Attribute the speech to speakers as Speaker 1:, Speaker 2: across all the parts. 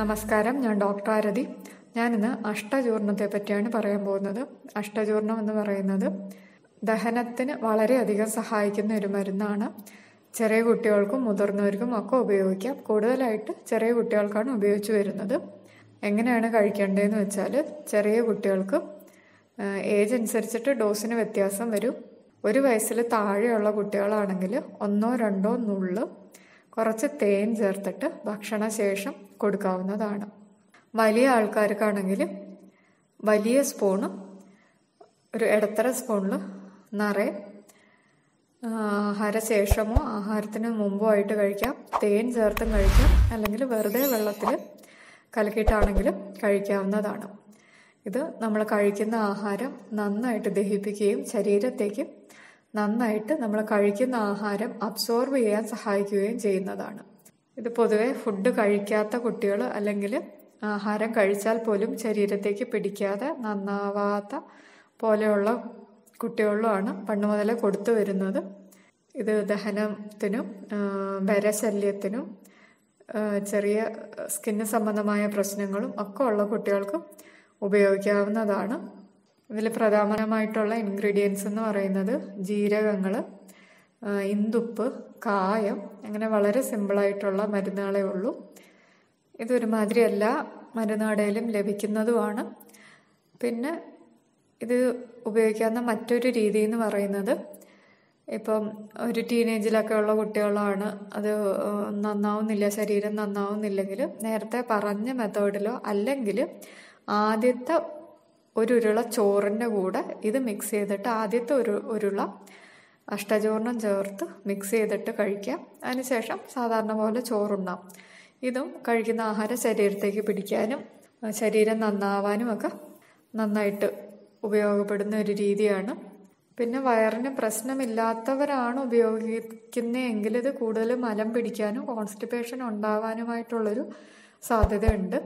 Speaker 1: നമസ്കാരം ഞാൻ ഡോക്ടർ ആരതി ഞാനിന്ന് അഷ്ടചൂർണത്തെ പറ്റിയാണ് പറയാൻ പോകുന്നത് അഷ്ടചൂർണം എന്ന് പറയുന്നത് ദഹനത്തിന് വളരെയധികം സഹായിക്കുന്ന ഒരു മരുന്നാണ് ചെറിയ കുട്ടികൾക്കും മുതിർന്നവർക്കും ഒക്കെ ഉപയോഗിക്കാം കൂടുതലായിട്ട് ചെറിയ കുട്ടികൾക്കാണ് ഉപയോഗിച്ചു വരുന്നത് എങ്ങനെയാണ് കഴിക്കേണ്ടതെന്ന് വെച്ചാൽ ചെറിയ കുട്ടികൾക്ക് ഏജ് അനുസരിച്ചിട്ട് ഡോസിന് വ്യത്യാസം വരും ഒരു വയസ്സിൽ താഴെയുള്ള കുട്ടികളാണെങ്കിൽ ഒന്നോ രണ്ടോ നുള്ളു കുറച്ച് തേൻ ചേർത്തിട്ട് ഭക്ഷണശേഷം കൊടുക്കാവുന്നതാണ് വലിയ ആൾക്കാർക്കാണെങ്കിൽ വലിയ സ്പൂണും ഒരു ഇടത്തര സ്പൂണിൽ നിറയെ ആഹാരശേഷമോ ആഹാരത്തിന് മുമ്പോ ആയിട്ട് കഴിക്കാം തേൻ ചേർത്തും കഴിക്കാം അല്ലെങ്കിൽ വെറുതെ വെള്ളത്തിൽ കലക്കിയിട്ടാണെങ്കിലും കഴിക്കാവുന്നതാണ് ഇത് നമ്മൾ കഴിക്കുന്ന ആഹാരം നന്നായിട്ട് ദഹിപ്പിക്കുകയും ശരീരത്തേക്ക് നന്നായിട്ട് നമ്മൾ കഴിക്കുന്ന ആഹാരം അബ്സോർബ് ചെയ്യാൻ സഹായിക്കുകയും ചെയ്യുന്നതാണ് ഇത് പൊതുവെ ഫുഡ് കഴിക്കാത്ത കുട്ടികൾ അല്ലെങ്കിൽ ആഹാരം കഴിച്ചാൽ പോലും ശരീരത്തേക്ക് പിടിക്കാതെ നന്നാവാത്ത പോലെയുള്ള കുട്ടികളിലുമാണ് പണ്ട് മുതലേ കൊടുത്തു വരുന്നത് ഇത് ദഹനത്തിനും വരശല്യത്തിനും ചെറിയ സ്കിന്ന് സംബന്ധമായ പ്രശ്നങ്ങളും ഒക്കെ ഉള്ള കുട്ടികൾക്കും ഉപയോഗിക്കാവുന്നതാണ് ഇതിൽ പ്രധാനമായിട്ടുള്ള ഇൻഗ്രീഡിയൻസ് എന്ന് പറയുന്നത് ജീരകങ്ങൾ ഇന്ദുപ്പ് കായം അങ്ങനെ വളരെ സിമ്പിളായിട്ടുള്ള മരുന്നുകളേ ഉള്ളൂ ഇതൊരുമാതിരി എല്ലാ മരുന്നാടയിലും ലഭിക്കുന്നതുമാണ് പിന്നെ ഇത് ഉപയോഗിക്കാവുന്ന മറ്റൊരു രീതി എന്ന് പറയുന്നത് ഇപ്പം ഒരു ടീനേജിലൊക്കെ ഉള്ള കുട്ടികളാണ് അത് നന്നാവുന്നില്ല ശരീരം നന്നാവുന്നില്ലെങ്കിൽ നേരത്തെ പറഞ്ഞ മെത്തേഡിലോ അല്ലെങ്കിൽ ആദ്യത്തെ ഒരു ഉരുള ചോറിൻ്റെ കൂടെ ഇത് മിക്സ് ചെയ്തിട്ട് ആദ്യത്തെ ഒരു ഉരുള അഷ്ടചൂർണം ചേർത്ത് മിക്സ് ചെയ്തിട്ട് കഴിക്കാം അതിനുശേഷം സാധാരണ പോലെ ചോറുണ്ടാം ഇതും കഴിക്കുന്ന ആഹാരം ശരീരത്തേക്ക് പിടിക്കാനും ശരീരം നന്നാവാനും ഒക്കെ നന്നായിട്ട് ഉപയോഗപ്പെടുന്ന ഒരു രീതിയാണ് പിന്നെ വയറിന് പ്രശ്നമില്ലാത്തവരാണ് ഉപയോഗിക്കുന്നതെങ്കിൽ ഇത് കൂടുതൽ മലം പിടിക്കാനും കോൺസ്റ്റിപ്പേഷൻ ഉണ്ടാവാനുമായിട്ടുള്ളൊരു സാധ്യതയുണ്ട്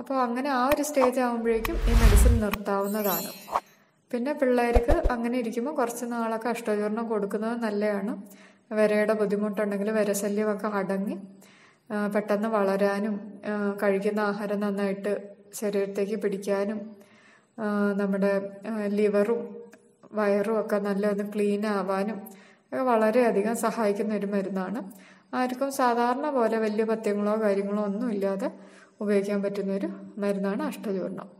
Speaker 1: അപ്പോൾ അങ്ങനെ ആ ഒരു സ്റ്റേജ് ആകുമ്പോഴേക്കും ഈ മെഡിസിൻ നിർത്താവുന്നതാണ് പിന്നെ പിള്ളേർക്ക് അങ്ങനെ ഇരിക്കുമ്പോൾ കുറച്ച് നാളൊക്കെ അഷ്ടചൂർണം കൊടുക്കുന്നത് നല്ലതാണ് വിരയുടെ ബുദ്ധിമുട്ടുണ്ടെങ്കിൽ വിരശല്യമൊക്കെ അടങ്ങി പെട്ടെന്ന് വളരാനും കഴിക്കുന്ന ആഹാരം നന്നായിട്ട് ശരീരത്തേക്ക് പിടിക്കാനും നമ്മുടെ ലിവറും വയറും ഒക്കെ നല്ലൊന്ന് ക്ലീൻ ആവാനും ഒക്കെ വളരെയധികം സഹായിക്കുന്ന ഒരു മരുന്നാണ് ആർക്കും സാധാരണ പോലെ വലിയ പഥ്യങ്ങളോ കാര്യങ്ങളോ ഒന്നുമില്ലാതെ ഉപയോഗിക്കാൻ പറ്റുന്ന ഒരു മരുന്നാണ് അഷ്ടചൂർണം